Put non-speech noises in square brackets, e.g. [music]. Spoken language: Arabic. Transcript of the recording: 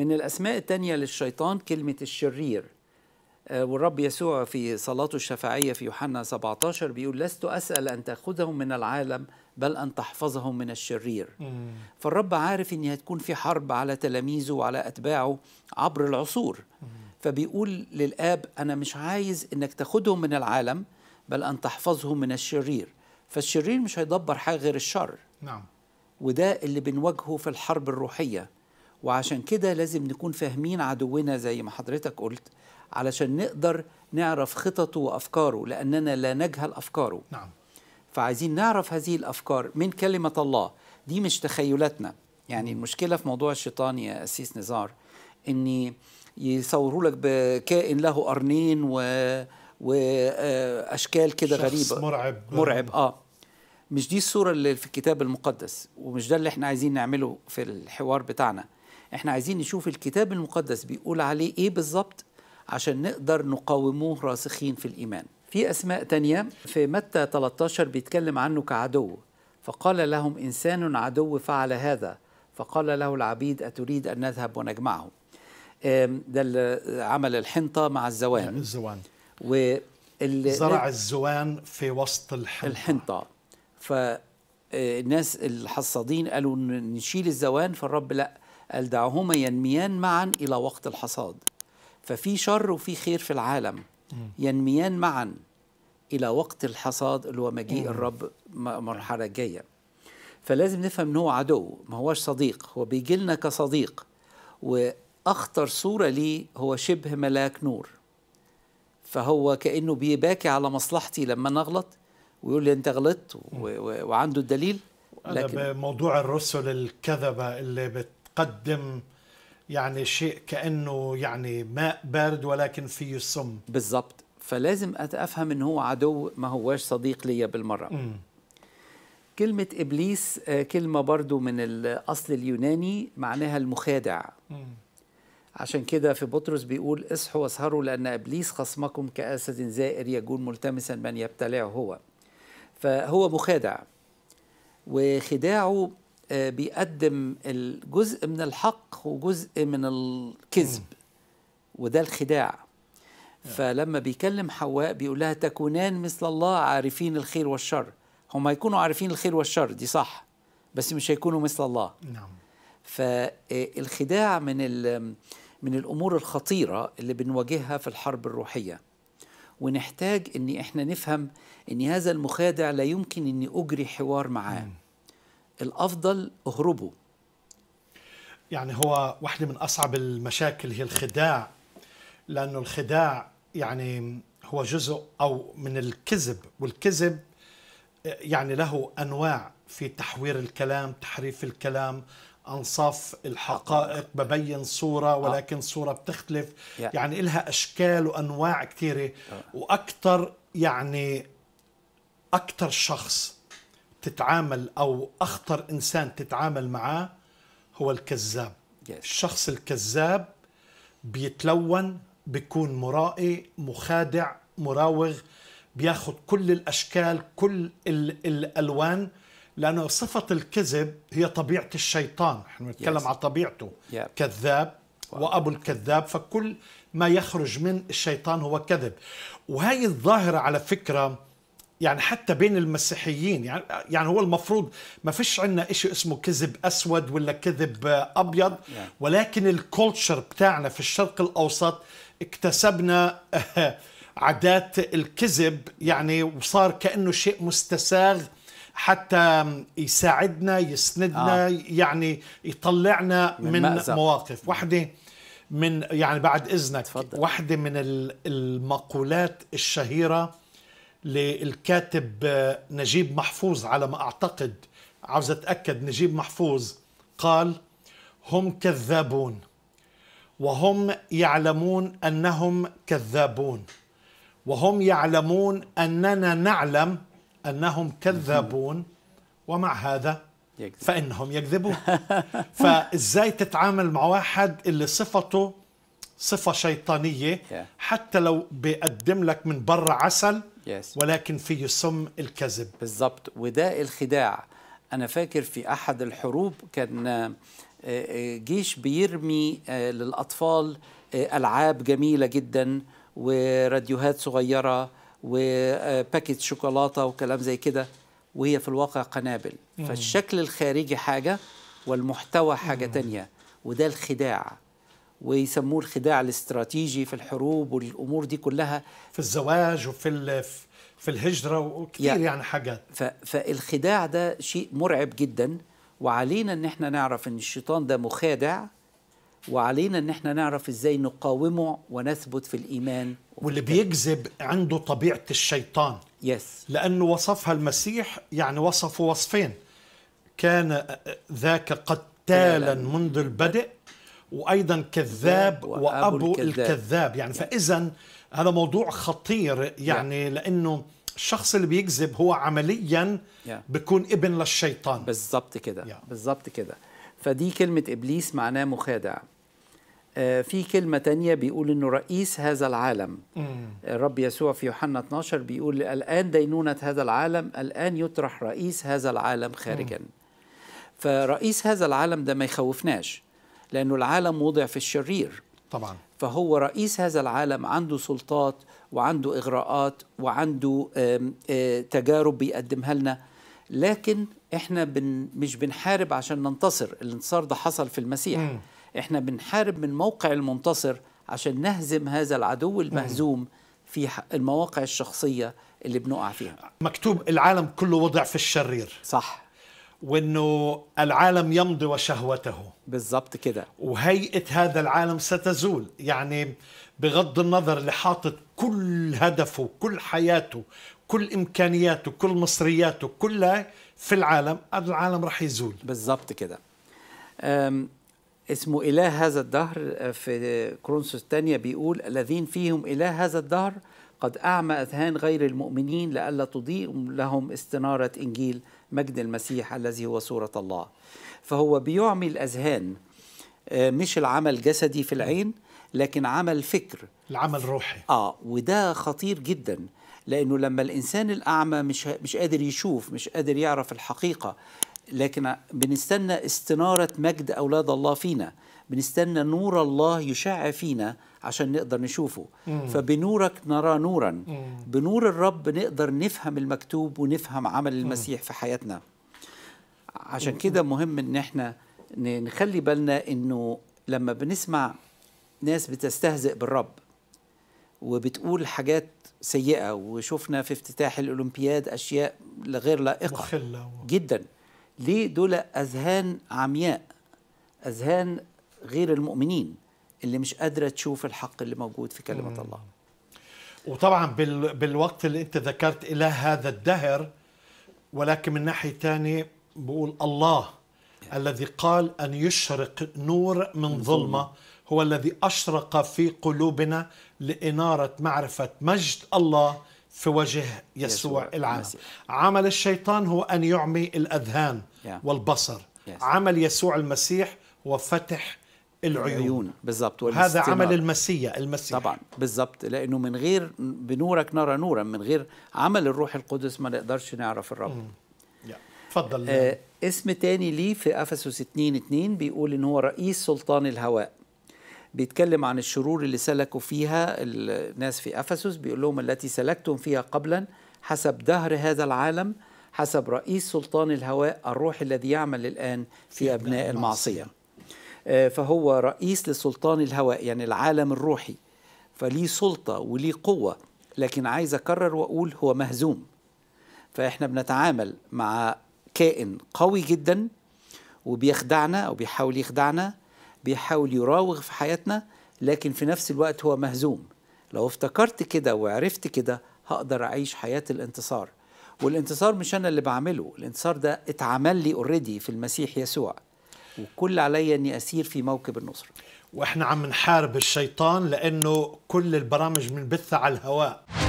من الأسماء الثانية للشيطان كلمة الشرير آه، والرب يسوع في صلاته الشفاعية في يوحنا 17 بيقول لست أسأل أن تأخذهم من العالم بل أن تحفظهم من الشرير فالرب عارف أن هتكون في حرب على تلاميذه وعلى أتباعه عبر العصور فبيقول للآب أنا مش عايز أنك تأخذهم من العالم بل أن تحفظهم من الشرير فالشرير مش هيدبر حاجة غير الشر نعم وده اللي بنواجهه في الحرب الروحية وعشان كده لازم نكون فاهمين عدونا زي ما حضرتك قلت علشان نقدر نعرف خططه وافكاره لاننا لا نجهل افكاره نعم فعايزين نعرف هذه الافكار من كلمه الله دي مش تخيلاتنا يعني المشكله في موضوع الشيطان يا اسيس نزار ان يصوروا لك بكائن له قرنين و واشكال آه، كده غريبه مرعب مرعب اه مش دي الصوره اللي في الكتاب المقدس ومش ده اللي احنا عايزين نعمله في الحوار بتاعنا احنا عايزين نشوف الكتاب المقدس بيقول عليه ايه بالظبط عشان نقدر نقاوموه راسخين في الايمان في اسماء تانية في متى 13 بيتكلم عنه كعدو فقال لهم انسان عدو فعل هذا فقال له العبيد اتريد ان نذهب ونجمعه ده عمل الحنطه مع الزوان يعني الزوان و زرع الزوان في وسط الحنطه الحنطه فالناس آه، الحصادين قالوا نشيل الزوان فالرب لا قال دعهما ينميان معا إلى وقت الحصاد ففي شر وفي خير في العالم ينميان معا إلى وقت الحصاد اللي هو مجيء الرب المرحلة الجاية فلازم نفهم أنه هو عدو ما هوش صديق هو بيجي لنا كصديق وأخطر صورة ليه هو شبه ملاك نور فهو كأنه بيباكي على مصلحتي لما نغلط ويقول لي أنت غلطت وعنده الدليل لكن موضوع الرسل الكذبة اللي بت يقدم يعني شيء كانه يعني ماء بارد ولكن فيه سم بالضبط فلازم افهم ان هو عدو ما هواش صديق ليا بالمره م. كلمة إبليس آه، كلمة برضو من الأصل اليوناني معناها المخادع م. عشان كده في بطرس بيقول اصحوا واسهروا لأن إبليس خصمكم كأسد زائر يجول ملتمسا من يبتلعه هو فهو مخادع وخداعه آه، بيقدم الجزء من الحق وجزء من الكذب وده الخداع آه. فلما بيكلم حواء بيقول لها تكونان مثل الله عارفين الخير والشر هم هيكونوا عارفين الخير والشر دي صح بس مش هيكونوا مثل الله نعم فالخداع آه، من من الامور الخطيره اللي بنواجهها في الحرب الروحيه ونحتاج ان احنا نفهم ان هذا المخادع لا يمكن اني اجري حوار معاه مم. الافضل اهربوا يعني هو واحده من اصعب المشاكل هي الخداع لانه الخداع يعني هو جزء او من الكذب والكذب يعني له انواع في تحوير الكلام تحريف الكلام انصاف الحقائق ببين صوره آه. ولكن صوره بتختلف يعني لها اشكال وانواع كثيره آه. واكثر يعني اكثر شخص تتعامل او اخطر انسان تتعامل معاه هو الكذاب yes. الشخص الكذاب بيتلون بيكون مرائي مخادع مراوغ بياخد كل الاشكال كل الالوان لانه صفه الكذب هي طبيعه الشيطان احنا بنتكلم yes. عن طبيعته yep. كذاب wow. وابو الكذاب فكل ما يخرج من الشيطان هو كذب وهي الظاهره على فكره يعني حتى بين المسيحيين يعني يعني هو المفروض ما فيش عندنا شيء اسمه كذب اسود ولا كذب ابيض ولكن الكولتشر بتاعنا في الشرق الاوسط اكتسبنا [laughs] عادات الكذب يعني وصار كانه شيء مستساغ حتى يساعدنا يسندنا آه. يعني يطلعنا من, من مواقف واحده من يعني بعد اذنك تفضل. واحده من المقولات الشهيره للكاتب نجيب محفوظ على ما أعتقد عاوز أتأكد نجيب محفوظ قال هم كذابون وهم يعلمون أنهم كذابون وهم يعلمون أننا نعلم أنهم كذابون ومع هذا فإنهم يكذبون [laughs] فإزاي تتعامل مع واحد اللي صفته صفة شيطانية حتى لو بيقدم لك من برا عسل yes. ولكن فيه سم الكذب بالضبط وده الخداع أنا فاكر في أحد الحروب كان آه، آه، جيش بيرمي آه، للأطفال ألعاب جميلة جدا وراديوهات صغيرة وباكيت شوكولاتة وكلام زي كده وهي في الواقع قنابل فالشكل الخارجي حاجة والمحتوى حاجة تانية وده الخداع ويسموه الخداع الاستراتيجي في الحروب والامور دي كلها في الزواج وفي في الهجره وكتير يعني, حاجات فالخداع ده شيء مرعب جدا وعلينا ان احنا نعرف ان الشيطان ده مخادع وعلينا ان احنا نعرف ازاي نقاومه ونثبت في الايمان واللي بيكذب عنده طبيعه الشيطان يس لانه وصفها المسيح يعني وصفه وصفين كان ذاك قتالا منذ البدء وايضا كذاب وابو الكذاب, يعني فاذا هذا موضوع خطير يعني لانه الشخص اللي بيكذب هو عمليا بيكون ابن للشيطان بالظبط كده بالظبط كده فدي كلمة إبليس معناه مخادع آه، في كلمة تانية بيقول أنه رئيس هذا العالم الرب يسوع في يوحنا 12 بيقول الآن دينونة هذا العالم الآن يطرح رئيس هذا العالم خارجا فرئيس هذا العالم ده ما يخوفناش لأنه العالم وضع في الشرير طبعا فهو رئيس هذا العالم عنده سلطات وعنده إغراءات وعنده تجارب بيقدمها لنا لكن احنا بن مش بنحارب عشان ننتصر الانتصار ده حصل في المسيح م. احنا بنحارب من موقع المنتصر عشان نهزم هذا العدو المهزوم في المواقع الشخصيه اللي بنقع فيها مكتوب العالم كله وضع في الشرير صح وانه العالم يمضي وشهوته بالظبط كده وهيئه هذا العالم ستزول يعني بغض النظر اللي حاطط كل هدفه كل حياته كل امكانياته كل مصرياته كلها في العالم هذا العالم راح يزول بالظبط كده اسمه اله هذا الدهر آه، في كرونسوس الثانيه بيقول الذين فيهم اله هذا الدهر قد اعمى اذهان غير المؤمنين لئلا تضيء لهم استناره انجيل مجد المسيح الذي هو صورة الله فهو بيعمي الأذهان آه، مش العمل جسدي في العين لكن عمل فكر العمل روحي اه وده خطير جدا لانه لما الانسان الاعمى مش مش قادر يشوف مش قادر يعرف الحقيقه لكن بنستنى استناره مجد اولاد الله فينا بنستنى نور الله يشع فينا عشان نقدر نشوفه مم. فبنورك نرى نورا مم. بنور الرب نقدر نفهم المكتوب ونفهم عمل المسيح مم. في حياتنا عشان كده مهم ان احنا نخلي بالنا انه لما بنسمع ناس بتستهزئ بالرب وبتقول حاجات سيئة وشفنا في افتتاح الأولمبياد أشياء غير لائقة جدا ليه دول أذهان عمياء أذهان غير المؤمنين اللي مش قادره تشوف الحق اللي موجود في كلمه مم. الله وطبعا بال... بالوقت اللي انت ذكرت الى هذا الدهر ولكن من ناحيه ثانيه بقول الله يعني. الذي قال ان يشرق نور من, من ظلمه هو الذي اشرق في قلوبنا لاناره معرفه مجد الله في وجه يسوع, يسوع العالم مسيح. عمل الشيطان هو ان يعمي الاذهان يعني. والبصر يعني. عمل يسوع المسيح هو فتح العيون, بالضبط بالظبط هذا عمل المسيح المسيح طبعا بالظبط لانه من غير بنورك نرى نورا من غير عمل الروح القدس ما نقدرش نعرف الرب تفضل آه اسم تاني ليه في افسس 2 2 بيقول ان هو رئيس سلطان الهواء بيتكلم عن الشرور اللي سلكوا فيها الناس في افسس بيقول لهم التي سلكتم فيها قبلا حسب دهر هذا العالم حسب رئيس سلطان الهواء الروح الذي يعمل الان في, في ابناء المعصيه, المعصية. آه، فهو رئيس للسلطان الهواء يعني العالم الروحي فليه سلطة وليه قوة لكن عايز أكرر وأقول هو مهزوم فإحنا بنتعامل مع كائن قوي جدا وبيخدعنا أو بيحاول يخدعنا بيحاول يراوغ في حياتنا لكن في نفس الوقت هو مهزوم لو افتكرت كده وعرفت كده هقدر أعيش حياة الانتصار والانتصار مش أنا اللي بعمله الانتصار ده اتعمل لي اوريدي في المسيح يسوع وكل علي اني اسير في موكب النصره واحنا عم نحارب الشيطان لانه كل البرامج بنبثها على الهواء